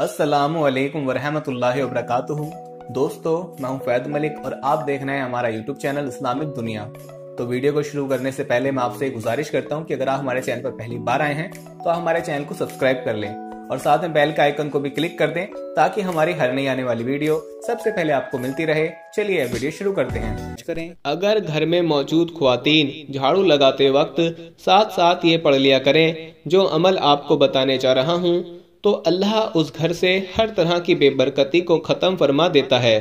अस्सलाम वालेकुम वरहमतुल्लाहि वबरकातुहू दोस्तों मैं हूं फैद मलिक और आप देख रहे हैं हमारा यूट्यूब चैनल इस्लामिक दुनिया तो वीडियो को शुरू करने से पहले मैं आपसे गुजारिश करता हूं कि अगर आप हमारे चैनल पर पहली बार आए हैं तो आप हमारे चैनल को सब्सक्राइब कर लें और साथ में बेल के आइकन को भी क्लिक कर दें ताकि हमारी हर नई आने वाली वीडियो सबसे पहले आपको मिलती रहे चलिए वीडियो शुरू करते हैं करें अगर घर में मौजूद खुवान झाड़ू लगाते वक्त साथ साथ ये पढ़ लिया करें जो अमल आपको बताने जा रहा हूँ तो अल्लाह उस घर से हर तरह की बेबरकती को ख़त्म फरमा देता है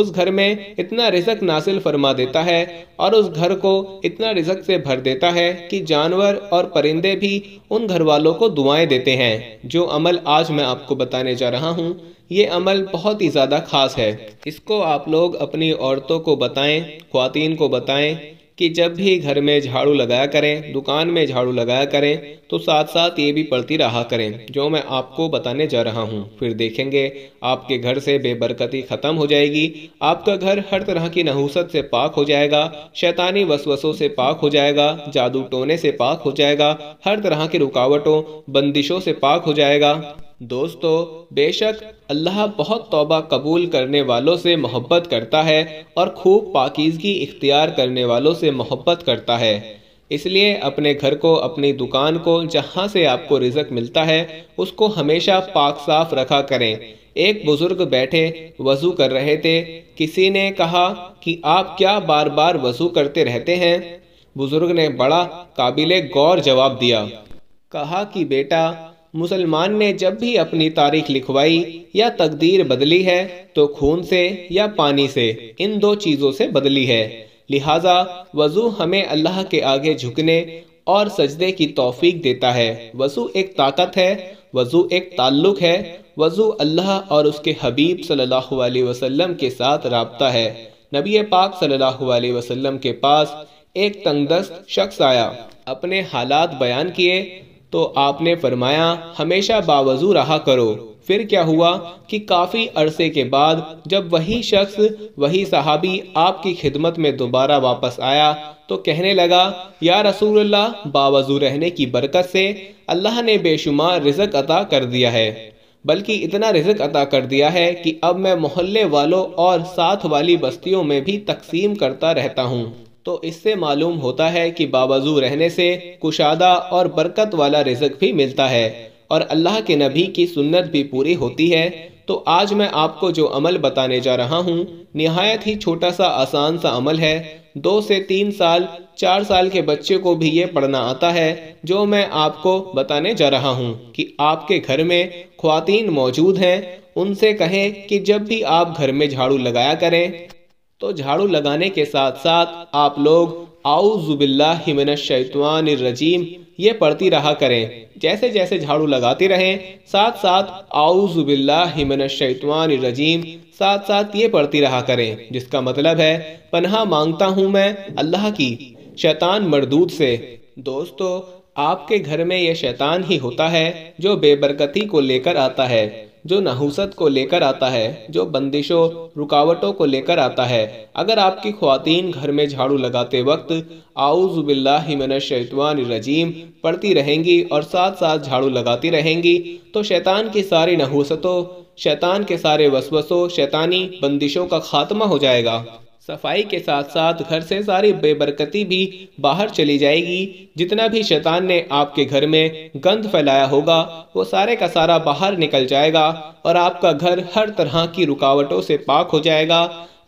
उस घर में इतना रिजक नासिल फरमा देता है और उस घर को इतना रिजक से भर देता है कि जानवर और परिंदे भी उन घर वालों को दुआएं देते हैं जो अमल आज मैं आपको बताने जा रहा हूँ ये अमल बहुत ही ज़्यादा ख़ास है इसको आप लोग अपनी औरतों को बताएं खुवान को बताएं कि जब भी घर में झाड़ू लगाया करें दुकान में झाड़ू लगाया करें तो साथ साथ ये भी पढ़ती रहा करें जो मैं आपको बताने जा रहा हूँ फिर देखेंगे आपके घर से बेबरकती ख़त्म हो जाएगी आपका घर हर तरह की नहूसत से पाक हो जाएगा शैतानी वसवसों से पाक हो जाएगा जादू टोने से पाक हो जाएगा हर तरह की रुकावटों बंदिशों से पाक हो जाएगा दोस्तों बेशक अल्लाह बहुत तौबा कबूल करने वालों से मोहब्बत करता है और खूब पाकिजगी इख्तियार करने वालों से मोहब्बत करता है इसलिए अपने घर को अपनी दुकान को जहाँ से आपको रिजक मिलता है उसको हमेशा पाक साफ रखा करें एक बुज़ुर्ग बैठे वज़ू कर रहे थे किसी ने कहा कि आप क्या बार बार वज़ू करते रहते हैं बुज़ुर्ग ने बड़ा काबिल गौर जवाब दिया कहा कि बेटा मुसलमान ने जब भी अपनी तारीख लिखवाई या तकदीर बदली है तो खून से या पानी से इन दो चीज़ों से बदली है लिहाजा वजू हमें अल्लाह के आगे झुकने और सजदे की तौफीक देता है वजू एक ताकत है वजू एक ताल्लुक है वजू अल्लाह और उसके हबीब सल्लल्लाहु अलैहि वसल्लम के साथ रबता है नबी पाक सल्लल्लाहु अलैहि वसल्लम के पास एक तंगदस्त शख्स आया अपने हालात बयान किए तो आपने फरमाया हमेशा बावजू रहा करो फिर क्या हुआ कि काफ़ी अरसे के बाद जब वही शख्स वही सहाबी आपकी खिदमत में दोबारा वापस आया तो कहने लगा या रसूलल्लाह बावजू रहने की बरकत से अल्लाह ने बेशुमार रिजक अता कर दिया है बल्कि इतना रिजक अता कर दिया है कि अब मैं मोहल्ले वालों और साथ वाली बस्तियों में भी तकसीम करता रहता हूँ तो इससे मालूम होता है कि बावजू रहने से कुशादा और बरकत वाला रिजक भी मिलता है और अल्लाह के नबी की सुन्नत भी पूरी होती है तो आज मैं आपको जो अमल बताने जा रहा हूँ नहायत ही छोटा सा आसान सा अमल है दो से तीन साल चार साल के बच्चे को भी ये पढ़ना आता है जो मैं आपको बताने जा रहा हूँ कि आपके घर में खुवान मौजूद हैं उनसे कहें कि जब भी आप घर में झाड़ू लगाया करें तो झाड़ू लगाने के साथ साथ आप लोग आउज़ुबिल्लाशैतवानरजीम ये पढ़ती रहा करें जैसे जैसे झाड़ू लगाते रहें साथ साथ रजीम साथ साथ ये पढ़ती रहा करें जिसका मतलब है पन्हा मांगता हूँ मैं अल्लाह की शैतान मरदूत से दोस्तों आपके घर में यह शैतान ही होता है जो बेबरकती को लेकर आता है जो नहुसत को लेकर आता है जो बंदिशों रुकावटों को लेकर आता है अगर आपकी खुवान घर में झाड़ू लगाते वक्त आउज़बिल्लामिन शैतवान रजीम पढ़ती रहेंगी और साथ साथ झाड़ू लगाती रहेंगी तो शैतान की सारी नहुसतों शैतान के सारे वसवसों शैतानी बंदिशों का खात्मा हो जाएगा सफाई के साथ साथ घर से सारी बेबरकती भी बाहर चली जाएगी जितना भी शैतान ने आपके घर में गंद फैलाया होगा वो सारे का सारा बाहर निकल जाएगा और आपका घर हर तरह की रुकावटों से पाक हो जाएगा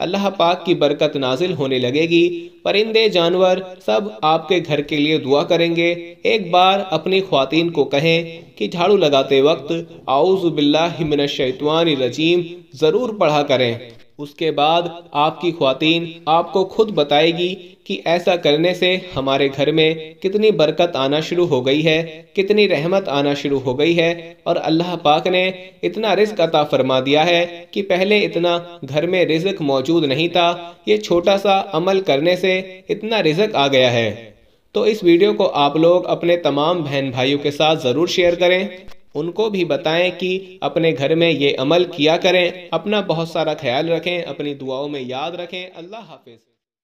अल्लाह पाक की बरकत नाजिल होने लगेगी परिंदे जानवर सब आपके घर के लिए दुआ करेंगे एक बार अपनी खातिन को कहें कि झाड़ू लगाते वक्त आउज़बिल्लामिनशैतवान रजीम ज़रूर पढ़ा करें उसके बाद आपकी खुवान आपको खुद बताएगी कि ऐसा करने से हमारे घर में कितनी बरकत आना शुरू हो गई है कितनी रहमत आना शुरू हो गई है और अल्लाह पाक ने इतना रिस्क अता फरमा दिया है कि पहले इतना घर में रिजक मौजूद नहीं था ये छोटा सा अमल करने से इतना रिजक आ गया है तो इस वीडियो को आप लोग अपने तमाम बहन भाइयों के साथ ज़रूर शेयर करें उनको भी बताएं कि अपने घर में ये अमल किया करें अपना बहुत सारा ख्याल रखें अपनी दुआओं में याद रखें अल्लाह हाफिज़